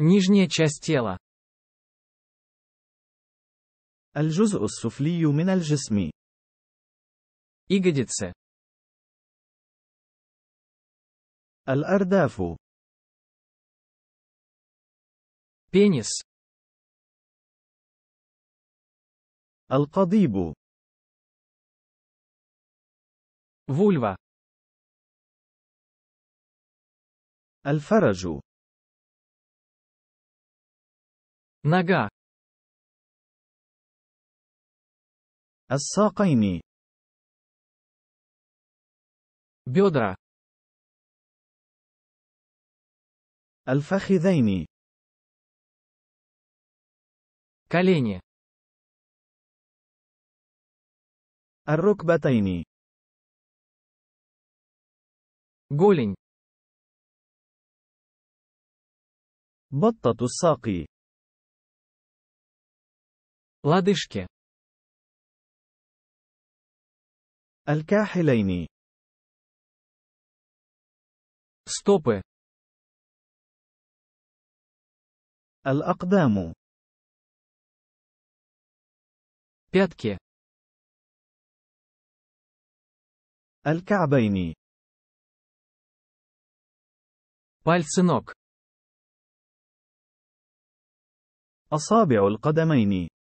Нижняя часть тела. الجزء السفلي من الجسم. Ягодицы. الأرداف. Пенис. القضيب. Вульва. الفرج. نجا الساقين. بيدرا. الفخذين. колени. الركبتين. голень. بطة الساق. Лодыжки. الكاحلين. ستوبي الأقدام. Пятки. الكعبين. Пальцы ног. أصابع القدمين.